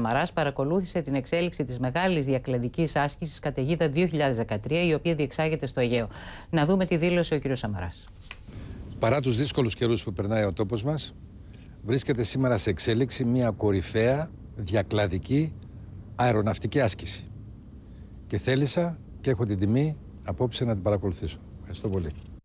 Μαράς παρακολούθησε την εξέλιξη της μεγάλης διακλαδικής άσκησης καταιγίδα 2013, η οποία διεξάγεται στο Αιγαίο. Να δούμε τι δήλωσε ο κ. Σαμαράς. Παρά τους δύσκολους καιρούς που περνάει ο τόπος μας, βρίσκεται σήμερα σε εξέλιξη μια κορυφαία διακλαδική αεροναυτική άσκηση. Και θέλησα και έχω την τιμή απόψε να την παρακολουθήσω. Ευχαριστώ πολύ.